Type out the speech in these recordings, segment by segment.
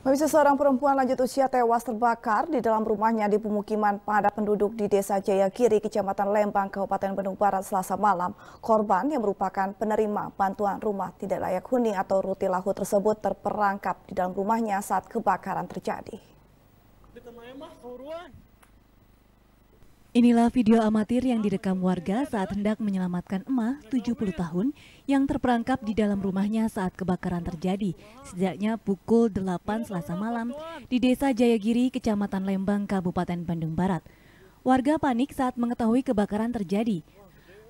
Pemirsa seorang perempuan lanjut usia tewas terbakar di dalam rumahnya di pemukiman padat penduduk di Desa Jaya Kiri, Kecamatan Lembang, Kabupaten Bandung Barat selasa malam. Korban yang merupakan penerima bantuan rumah tidak layak huni atau rutilahu tersebut terperangkap di dalam rumahnya saat kebakaran terjadi. Inilah video amatir yang direkam warga saat hendak menyelamatkan Emah, 70 tahun, yang terperangkap di dalam rumahnya saat kebakaran terjadi, sejaknya pukul 8 selasa malam, di Desa Jayagiri, Kecamatan Lembang, Kabupaten Bandung Barat. Warga panik saat mengetahui kebakaran terjadi.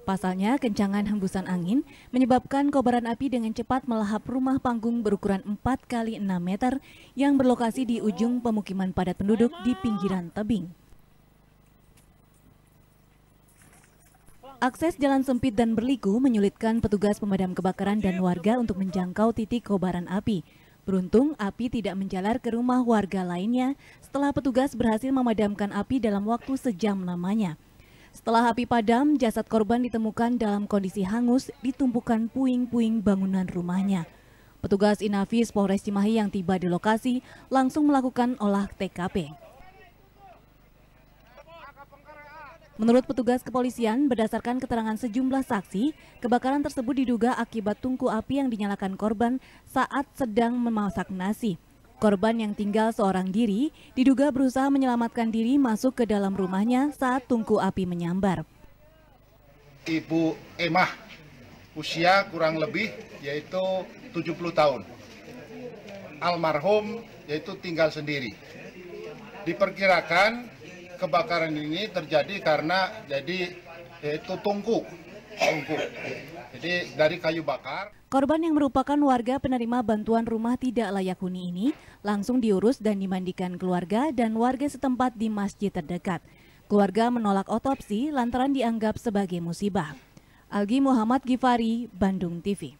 Pasalnya, kencangan hembusan angin menyebabkan kobaran api dengan cepat melahap rumah panggung berukuran 4 kali 6 meter yang berlokasi di ujung pemukiman padat penduduk di pinggiran tebing. Akses jalan sempit dan berliku menyulitkan petugas pemadam kebakaran dan warga untuk menjangkau titik kobaran api. Beruntung, api tidak menjalar ke rumah warga lainnya setelah petugas berhasil memadamkan api dalam waktu sejam lamanya. Setelah api padam, jasad korban ditemukan dalam kondisi hangus ditumpukan puing-puing bangunan rumahnya. Petugas Inafis Polres Cimahi yang tiba di lokasi langsung melakukan olah TKP. Menurut petugas kepolisian, berdasarkan keterangan sejumlah saksi, kebakaran tersebut diduga akibat tungku api yang dinyalakan korban saat sedang memasak nasi. Korban yang tinggal seorang diri diduga berusaha menyelamatkan diri masuk ke dalam rumahnya saat tungku api menyambar. Ibu Emah, usia kurang lebih yaitu 70 tahun. Almarhum yaitu tinggal sendiri. Diperkirakan kebakaran ini terjadi karena jadi itu tungku. Tungku. Jadi dari kayu bakar. Korban yang merupakan warga penerima bantuan rumah tidak layak huni ini langsung diurus dan dimandikan keluarga dan warga setempat di masjid terdekat. Keluarga menolak otopsi lantaran dianggap sebagai musibah. Algi Muhammad Gifari, Bandung TV.